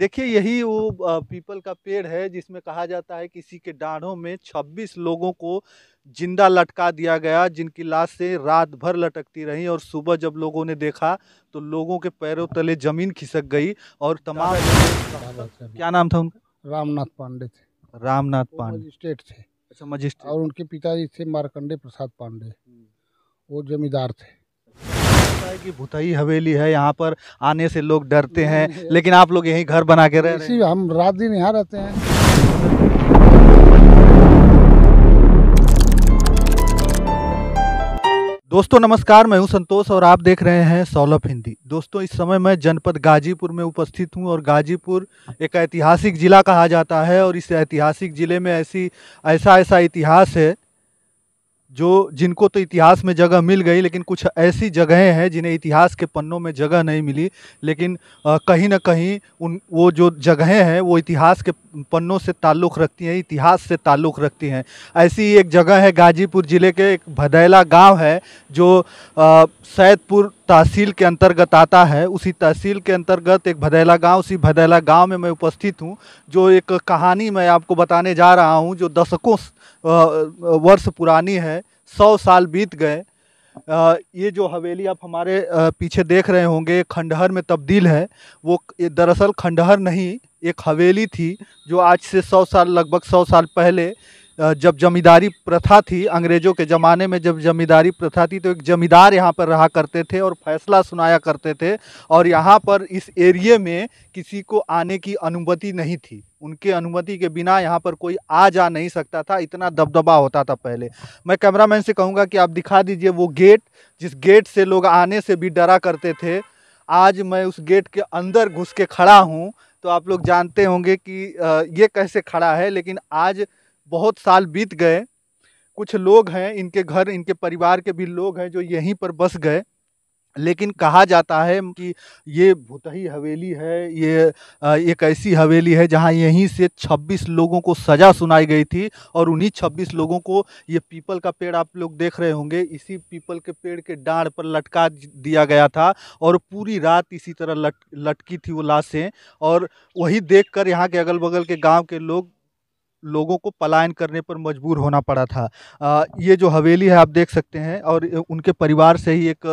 देखिए यही वो पीपल का पेड़ है जिसमें कहा जाता है कि इसी के डाढ़ों में 26 लोगों को जिंदा लटका दिया गया जिनकी लाश से रात भर लटकती रही और सुबह जब लोगों ने देखा तो लोगों के पैरों तले जमीन खिसक गई और तमाम क्या नाम था उनका रामनाथ पांडे थे रामनाथ पांडे स्टेट थे अच्छा मजिस्ट्रेट और उनके पिताजी थे मारकंडे प्रसाद पांडे हम्म। वो जमींदार थे की भुतई हवेली है यहाँ पर आने से लोग डरते हैं लेकिन आप लोग यही घर बना के रह रहे हैं हम रात दिन यहाँ रहते हैं दोस्तों नमस्कार मैं हूं संतोष और आप देख रहे हैं सौलभ हिंदी दोस्तों इस समय मैं जनपद गाजीपुर में उपस्थित हूं और गाजीपुर एक ऐतिहासिक ज़िला कहा जाता है और इस ऐतिहासिक ज़िले में ऐसी ऐसा ऐसा इतिहास है जो जिनको तो इतिहास में जगह मिल गई लेकिन कुछ ऐसी जगहें हैं जिन्हें इतिहास के पन्नों में जगह नहीं मिली लेकिन कहीं ना कहीं उन वो जो जगहें हैं वो इतिहास के पन्नों से ताल्लुक़ रखती हैं इतिहास से ताल्लुक़ रखती हैं ऐसी एक जगह है गाजीपुर ज़िले के एक भदैला गांव है जो सैदपुर तहसील के अंतर्गत आता है उसी तहसील के अंतर्गत एक भदैला गांव उसी भदैला गांव में मैं उपस्थित हूं जो एक कहानी मैं आपको बताने जा रहा हूं जो दशकों वर्ष पुरानी है सौ साल बीत गए ये जो हवेली आप हमारे पीछे देख रहे होंगे खंडहर में तब्दील है वो दरअसल खंडहर नहीं एक हवेली थी जो आज से सौ साल लगभग सौ साल पहले जब जमींदारी प्रथा थी अंग्रेज़ों के ज़माने में जब जमींदारी प्रथा थी तो एक जमींदार यहाँ पर रहा करते थे और फैसला सुनाया करते थे और यहाँ पर इस एरिए में किसी को आने की अनुमति नहीं थी उनके अनुमति के बिना यहाँ पर कोई आ जा नहीं सकता था इतना दबदबा होता था पहले मैं कैमरामैन से कहूँगा कि आप दिखा दीजिए वो गेट जिस गेट से लोग आने से भी डरा करते थे आज मैं उस गेट के अंदर घुस के खड़ा हूँ तो आप लोग जानते होंगे कि ये कैसे खड़ा है लेकिन आज बहुत साल बीत गए कुछ लोग हैं इनके घर इनके परिवार के भी लोग हैं जो यहीं पर बस गए लेकिन कहा जाता है कि ये भुतही हवेली है ये एक ऐसी हवेली है जहां यहीं से 26 लोगों को सज़ा सुनाई गई थी और उन्हीं 26 लोगों को ये पीपल का पेड़ आप लोग देख रहे होंगे इसी पीपल के पेड़ के डांड पर लटका दिया गया था और पूरी रात इसी तरह लट लटकी थी वो लाशें और वही देखकर यहाँ के अगल बगल के गाँव के लोग लोगों को पलायन करने पर मजबूर होना पड़ा था आ, ये जो हवेली है आप देख सकते हैं और उनके परिवार से ही एक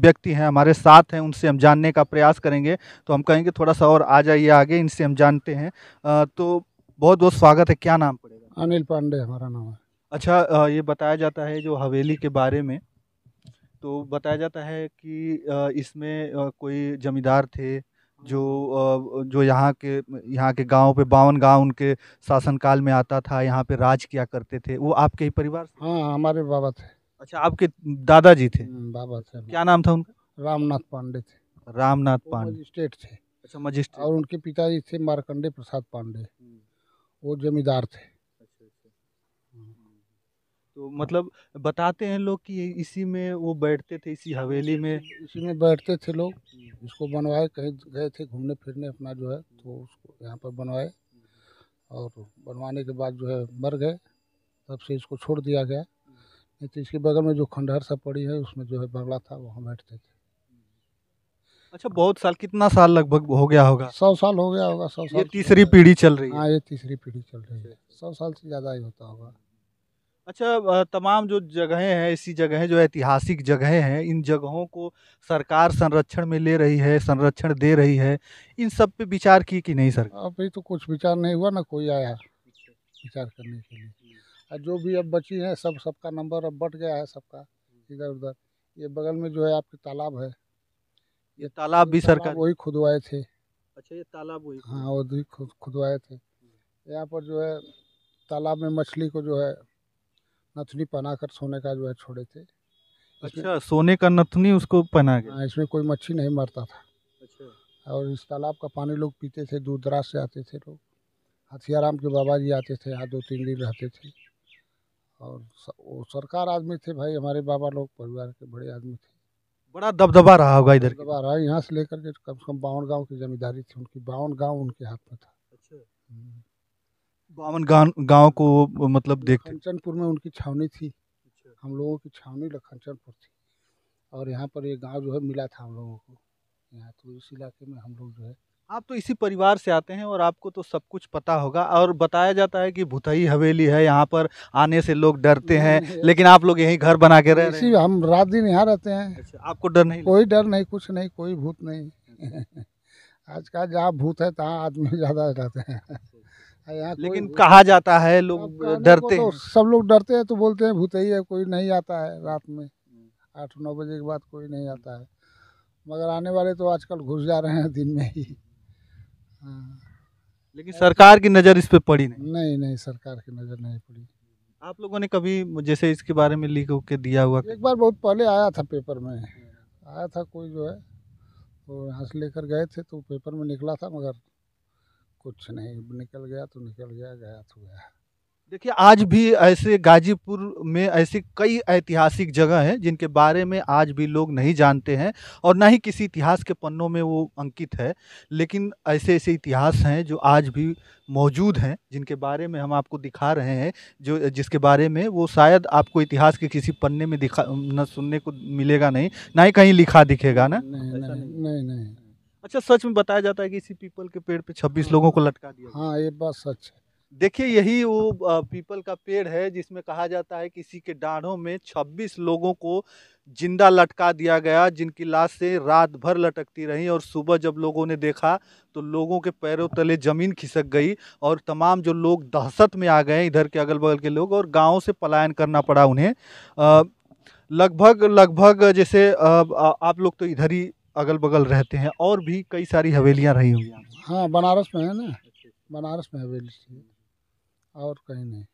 व्यक्ति हैं हमारे साथ हैं उनसे हम जानने का प्रयास करेंगे तो हम कहेंगे थोड़ा सा और आ जाइए आगे इनसे हम जानते हैं आ, तो बहुत बहुत स्वागत है क्या नाम पड़ेगा अनिल पांडे हमारा नाम है अच्छा आ, ये बताया जाता है जो हवेली के बारे में तो बताया जाता है कि इसमें कोई जमींदार थे जो जो यहाँ के यहाँ के गाँव पे बावन गांव उनके शासनकाल में आता था यहाँ पे राज किया करते थे वो आपके ही परिवार से हाँ हमारे बाबा थे अच्छा आपके दादाजी थे हम्म, बाबा थे क्या नाम था उनका रामनाथ पांडे थे रामनाथ पांडे मजिस्ट्रेट थे अच्छा मजिस्ट्रेट और उनके पिताजी थे मारकंडे प्रसाद पांडे हम्म। वो जमींदार थे तो मतलब बताते हैं लोग कि इसी में वो बैठते थे इसी हाँ, हवेली में इसी में बैठते थे लोग इसको हम्म। बनवाए कहीं गए थे घूमने फिरने अपना जो है तो उसको यहाँ पर बनवाए और बनवाने के बाद जो है मर गए तब से इसको छोड़ दिया गया नहीं तो इसके बगल में जो खंडहर सा पड़ी है उसमें जो है बंगला था वहाँ बैठते थे अच्छा बहुत साल कितना साल लगभग हो गया होगा सौ साल हो गया होगा सौ साल ये तीसरी पीढ़ी चल रही है हाँ ये तीसरी पीढ़ी चल रही है अच्छा। सौ साल से ज़्यादा ही होता होगा अच्छा तमाम जो जगहें हैं ऐसी जगहें जो ऐतिहासिक जगहें हैं इन जगहों को सरकार संरक्षण में ले रही है संरक्षण दे रही है इन सब पे विचार की कि नहीं सरकार हाँ, अभी तो कुछ विचार नहीं हुआ ना कोई आया अच्छा। विचार करने के लिए और जो भी अब बची है सब सबका नंबर अब बट गया है सबका इधर उधर ये बगल में जो है आपके तालाब है ये तालाब भी सरकार वही खुदवाए थे अच्छा ये तालाब हाँ वो भी खुद खुदवाए थे यहाँ पर जो है तालाब में मछली को जो है नथनी पहना कर सोने का जो है छोड़े थे अच्छा सोने का नथनी उसको पहना गया हाँ, इसमें कोई मच्छी नहीं मरता था अच्छा और इस तालाब का पानी लोग पीते थे दूर दराज से आते थे लोग हथियाराम के बाबा जी आते थे यहाँ दो तीन दिन रहते थे और वो सरकार आदमी थे भाई हमारे बाबा लोग परिवार के बड़े आदमी थे बड़ा दबदबा रहा होगा इधर दबदबा रहा यहाँ से लेकर के कम से कम बावन गाँव की जमींदारी थी उनकी बावन गाँव उनके हाथ में था अच्छा हम्म। बावन गांव को मतलब देखते लखनचनपुर में उनकी छावनी थी अच्छा। हम लोगों की छावनी लखनचनपुर थी और यहाँ पर ये गांव जो है मिला था हम लोगों को यहाँ तो इस इलाके में हम लोग जो है आप तो इसी परिवार से आते हैं और आपको तो सब कुछ पता होगा और बताया जाता है कि भुतई हवेली है यहाँ पर आने से लोग डरते हैं लेकिन आप लोग यही घर बना के रह रहे हैं हम रात दिन यहाँ रहते हैं अच्छा, आपको डर नहीं कोई डर नहीं कुछ नहीं कोई भूत नहीं अच्छा। आज का जहाँ भूत है तहाँ आदमी ज़्यादा रहते हैं अच्छा। हाँ लेकिन कहा जाता है लोग डरते तो सब लोग डरते हैं तो बोलते हैं भूत ही है कोई नहीं आता है रात में हम्म। आठ नौ बजे के बाद कोई नहीं आता है मगर आने वाले तो आजकल घुस जा रहे हैं दिन में ही हाँ। लेकिन सरकार की नज़र इस पर पड़ी नहीं नहीं नहीं सरकार की नज़र नहीं पड़ी आप लोगों ने कभी जैसे इसके बारे में लिख के दिया हुआ एक बार बहुत पहले आया था पेपर में आया था कोई जो है तो यहाँ से लेकर गए थे तो पेपर में निकला था मगर कुछ नहीं निकल गया तो निकल गया गया तो गया देखिए आज भी ऐसे गाजीपुर में ऐसे कई ऐतिहासिक जगह हैं जिनके बारे में आज भी लोग नहीं जानते हैं और ना ही किसी इतिहास के पन्नों में वो अंकित है लेकिन ऐसे ऐसे इतिहास हैं जो आज भी मौजूद हैं जिनके बारे में हम आपको दिखा रहे हैं जो जिसके बारे में वो शायद आपको इतिहास के किसी पन्ने में दिखा न सुनने को मिलेगा नहीं ना ही कहीं लिखा दिखेगा ना नहीं नहीं, नहीं, नहीं, नहीं। अच्छा सच में बताया जाता है कि इसी पीपल के पेड़ पे 26 हाँ। लोगों को लटका दिया हाँ ये बात सच है देखिए यही वो पीपल का पेड़ है जिसमें कहा जाता है कि इसी के डाढ़ों में 26 लोगों को जिंदा लटका दिया गया जिनकी लाश से रात भर लटकती रही और सुबह जब लोगों ने देखा तो लोगों के पैरों तले ज़मीन खिसक गई और तमाम जो लोग दहशत में आ गए इधर के अगल बगल के लोग और गाँव से पलायन करना पड़ा उन्हें लगभग लगभग जैसे आप लोग तो इधर ही अगल बगल रहते हैं और भी कई सारी हवेलियाँ रही होंगी हाँ बनारस में है ना बनारस में हवेली थी और कहीं नहीं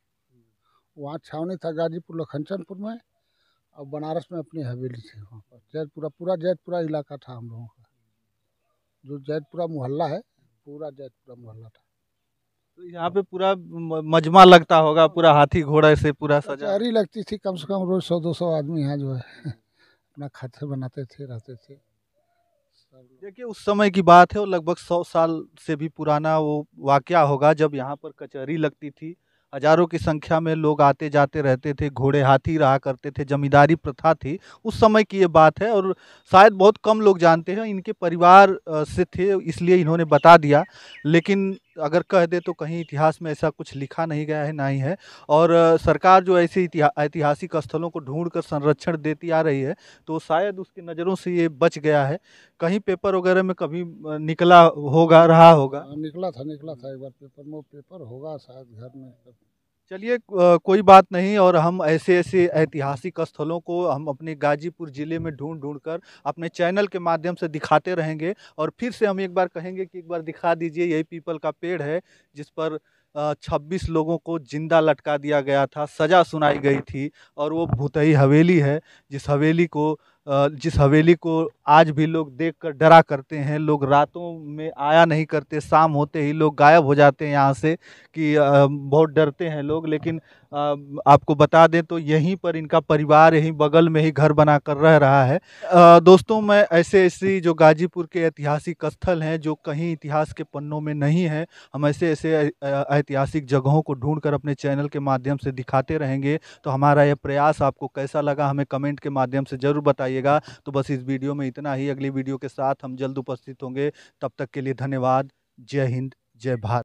वहाँ छावनी था गाजीपुर लखनचनपुर में और बनारस में अपनी हवेली थी वहाँ पर जैतपुरा पूरा जैतपुरा इलाका था हम लोगों का जो जैतपुरा मोहल्ला है पूरा जैतपुरा मोहल्ला था तो यहाँ पे पूरा मजमा लगता होगा पूरा हाथी घोड़ा से पूरा सजा लगती थी कम से कम रोज सौ दो सौ आदमी यहाँ जो है अपना खाते बनाते थे रहते थे देखिए उस समय की बात है और लगभग सौ साल से भी पुराना वो वाक़ होगा जब यहाँ पर कचहरी लगती थी हजारों की संख्या में लोग आते जाते रहते थे घोड़े हाथी रहा करते थे जमींदारी प्रथा थी उस समय की ये बात है और शायद बहुत कम लोग जानते हैं इनके परिवार से थे इसलिए इन्होंने बता दिया लेकिन अगर कह दे तो कहीं इतिहास में ऐसा कुछ लिखा नहीं गया है ना ही है और सरकार जो ऐसे ऐतिहासिक स्थलों को ढूंढ कर संरक्षण देती आ रही है तो शायद उसकी नज़रों से ये बच गया है कहीं पेपर वगैरह में कभी निकला होगा रहा होगा हाँ, निकला था निकला था एक बार पेपर में पेपर होगा शायद घर में चलिए कोई बात नहीं और हम ऐसे ऐसे ऐतिहासिक स्थलों को हम अपने गाजीपुर ज़िले में ढूंढ ढूंढ कर अपने चैनल के माध्यम से दिखाते रहेंगे और फिर से हम एक बार कहेंगे कि एक बार दिखा दीजिए यही पीपल का पेड़ है जिस पर छब्बीस लोगों को जिंदा लटका दिया गया था सज़ा सुनाई गई थी और वो भूतही हवेली है जिस हवेली को जिस हवेली को आज भी लोग देखकर डरा करते हैं लोग रातों में आया नहीं करते शाम होते ही लोग गायब हो जाते हैं यहाँ से कि बहुत डरते हैं लोग लेकिन आपको बता दें तो यहीं पर इनका परिवार यहीं बगल में ही घर बना कर रह रहा है दोस्तों मैं ऐसे ऐसे जो गाजीपुर के ऐतिहासिक स्थल हैं जो कहीं इतिहास के पन्नों में नहीं है हम ऐसे ऐसे ऐतिहासिक जगहों को ढूंढकर कर अपने चैनल के माध्यम से दिखाते रहेंगे तो हमारा यह प्रयास आपको कैसा लगा हमें कमेंट के माध्यम से ज़रूर बताइएगा तो बस इस वीडियो में इतना ही अगली वीडियो के साथ हम जल्द उपस्थित होंगे तब तक के लिए धन्यवाद जय हिंद जय भारत